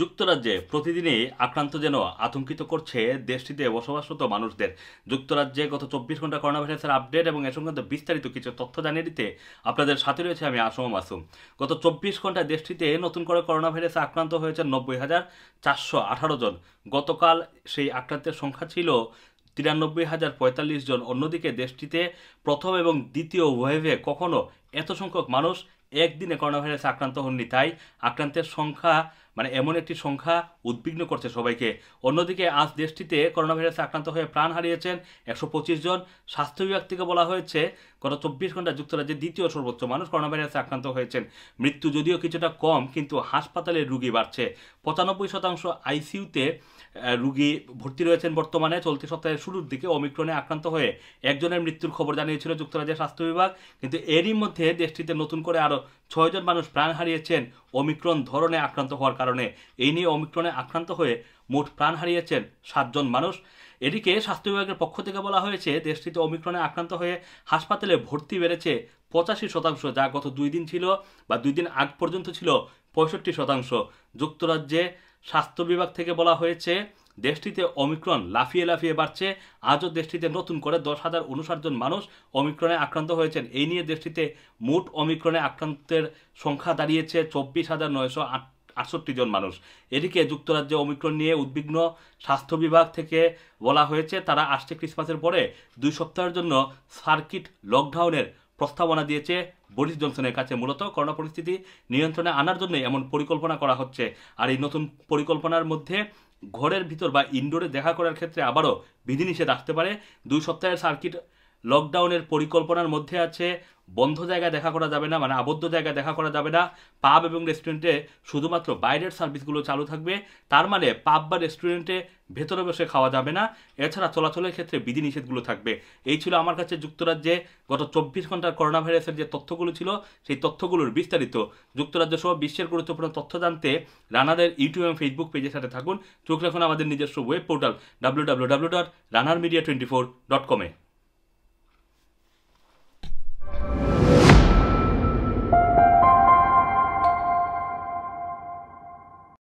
যুক্তরাজ্যে প্রতিদিনই আক্রান্ত যেন আতঙ্কিত করছে দেশটিতে বসবাসরত মানুষদের যুক্তরাজ্যে গত চব্বিশ ঘন্টা করোনা ভাইরাসের আপডেট এবং এ সংক্রান্ত বিস্তারিত কিছু তথ্য জানিয়ে দিতে আপনাদের সাথে রয়েছে আমি আসম মাসুম গত চব্বিশ ঘন্টায় দেশটিতে নতুন করে করোনা ভাইরাসে আক্রান্ত হয়েছে নব্বই হাজার চারশো আঠারো জন গতকাল সেই আক্রান্তের সংখ্যা ছিল তিরানব্বই হাজার পঁয়তাল্লিশ জন অন্যদিকে দেশটিতে প্রথম এবং দ্বিতীয় ওয়েভে কখনো এত সংখ্যক মানুষ একদিনে করোনা ভাইরাসে আক্রান্ত হননি তাই আক্রান্তের সংখ্যা মানে এমন একটি সংখ্যা উদ্বিগ্ন করছে সবাইকে অন্যদিকে আজ দেশটিতে করোনা ভাইরাসে আক্রান্ত হয়ে প্রাণ হারিয়েছেন একশো পঁচিশ জন স্বাস্থ্য বিভাগ থেকে বলা হয়েছে গত চব্বিশ ঘন্টা যুক্তরাজ্যের দ্বিতীয় সর্বোচ্চ মানুষ করোনা ভাইরাসে আক্রান্ত হয়েছেন মৃত্যু যদিও কিছুটা কম কিন্তু হাসপাতালে রুগী বাড়ছে পঁচানব্বই শতাংশ আইসিইউতে রুগী ভর্তি রয়েছেন বর্তমানে চলতি সপ্তাহের শুরুর দিকে অমিক্রণে আক্রান্ত হয়ে একজনের মৃত্যুর খবর জানিয়েছিল যুক্তরাজ্যের স্বাস্থ্য বিভাগ কিন্তু এরই মধ্যে দেশটিতে নতুন করে আরও ছয়জন মানুষ প্রাণ হারিয়েছেন অমিক্রণ ধরনে আক্রান্ত হওয়ার কারণে এই নিয়ে অমিক্রণে আক্রান্ত হয়ে মোট প্রাণ হারিয়েছেন সাতজন মানুষ এদিকে স্বাস্থ্য বিভাগের পক্ষ থেকে বলা হয়েছে দেশটিতে অমিক্রণে আক্রান্ত হয়ে হাসপাতালে ভর্তি বেড়েছে পঁচাশি শতাংশ যা গত দুই দিন ছিল বা দুই দিন আগ পর্যন্ত ছিল পঁয়ষট্টি শতাংশ যুক্তরাজ্যে স্বাস্থ্য বিভাগ থেকে বলা হয়েছে দেশটিতে অমিক্রণ লাফিয়ে লাফিয়ে বাড়ছে আজও দেশটিতে নতুন করে দশ হাজার উনষাট জন মানুষ অমিক্রণে আক্রান্ত হয়েছেন এই নিয়ে দেশটিতে মোট অমিক্রণে আক্রান্তের সংখ্যা দাঁড়িয়েছে চব্বিশ হাজার নয়শো আট আটষট্টি জন মানুষ এদিকে যুক্তরাজ্যে অমিক্রণ নিয়ে উদ্বিগ্ন স্বাস্থ্য বিভাগ থেকে বলা হয়েছে তারা আসছে ক্রিসমাসের পরে দুই সপ্তাহের জন্য সার্কিট লকডাউনের প্রস্তাবনা দিয়েছে বরিস জনসনের কাছে মূলত করোনা পরিস্থিতি নিয়ন্ত্রণে আনার জন্য এমন পরিকল্পনা করা হচ্ছে আর এই নতুন পরিকল্পনার মধ্যে ঘরের ভিতর বা ইনডোরে দেখা করার ক্ষেত্রে আবারও বিধিনিষেধ আসতে পারে দুই সপ্তাহের সার্কিট লকডাউনের পরিকল্পনার মধ্যে আছে বন্ধ জায়গায় দেখা করা যাবে না মানে আবদ্ধ জায়গায় দেখা করা যাবে না পাব এবং রেস্টুরেন্টে শুধুমাত্র বাইরের সার্ভিসগুলো চালু থাকবে তার মানে পাব বা রেস্টুরেন্টে ভেতরে বসে খাওয়া যাবে না এছাড়া চলাচলের ক্ষেত্রে বিধিনিষেধগুলো থাকবে এই ছিল আমার কাছে যুক্তরাজ্যে গত চব্বিশ ঘন্টার করোনা ভাইরাসের যে তথ্যগুলো ছিল সেই তথ্যগুলোর বিস্তারিত যুক্তরাজ্য সহ বিশ্বের গুরুত্বপূর্ণ তথ্য জানতে রানাদের ইউটিউব এবং ফেসবুক পেজের সাথে থাকুন চোখ রাখুন আমাদের নিজস্ব web portal W W W dot runner media twenty four dot কমে